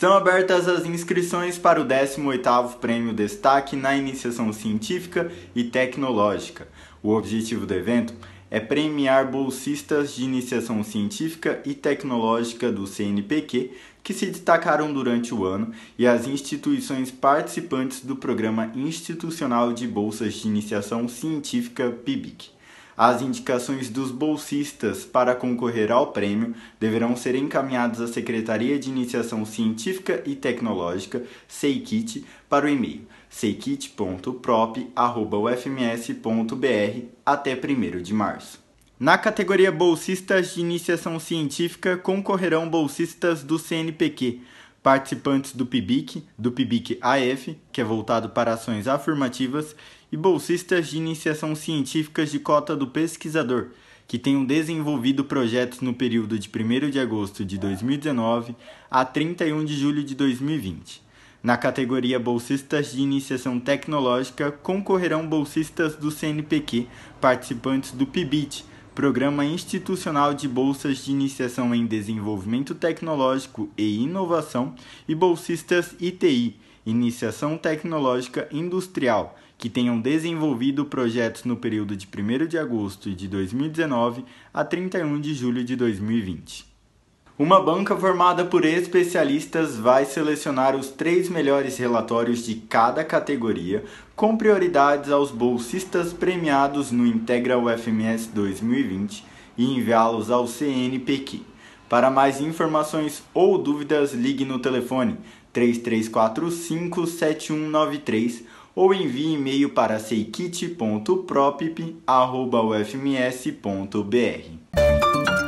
Estão abertas as inscrições para o 18º Prêmio Destaque na Iniciação Científica e Tecnológica. O objetivo do evento é premiar bolsistas de iniciação científica e tecnológica do CNPq que se destacaram durante o ano e as instituições participantes do Programa Institucional de Bolsas de Iniciação Científica PIBIC. As indicações dos bolsistas para concorrer ao prêmio deverão ser encaminhadas à Secretaria de Iniciação Científica e Tecnológica, SEIKIT, para o e-mail seikit.prop.ufms.br até 1 de março. Na categoria Bolsistas de Iniciação Científica concorrerão bolsistas do CNPq participantes do PIBIC, do PIBIC AF, que é voltado para ações afirmativas, e bolsistas de iniciação científica de cota do pesquisador, que tenham desenvolvido projetos no período de 1 de agosto de 2019 a 31 de julho de 2020. Na categoria Bolsistas de Iniciação Tecnológica, concorrerão bolsistas do CNPq, participantes do PIBIT, Programa Institucional de Bolsas de Iniciação em Desenvolvimento Tecnológico e Inovação e Bolsistas ITI, Iniciação Tecnológica Industrial, que tenham desenvolvido projetos no período de 1 de agosto de 2019 a 31 de julho de 2020. Uma banca formada por especialistas vai selecionar os três melhores relatórios de cada categoria, com prioridades aos bolsistas premiados no Integra UFMS 2020 e enviá-los ao CNPq. Para mais informações ou dúvidas, ligue no telefone 3345-7193 ou envie e-mail para seikit.propip.ufms.br.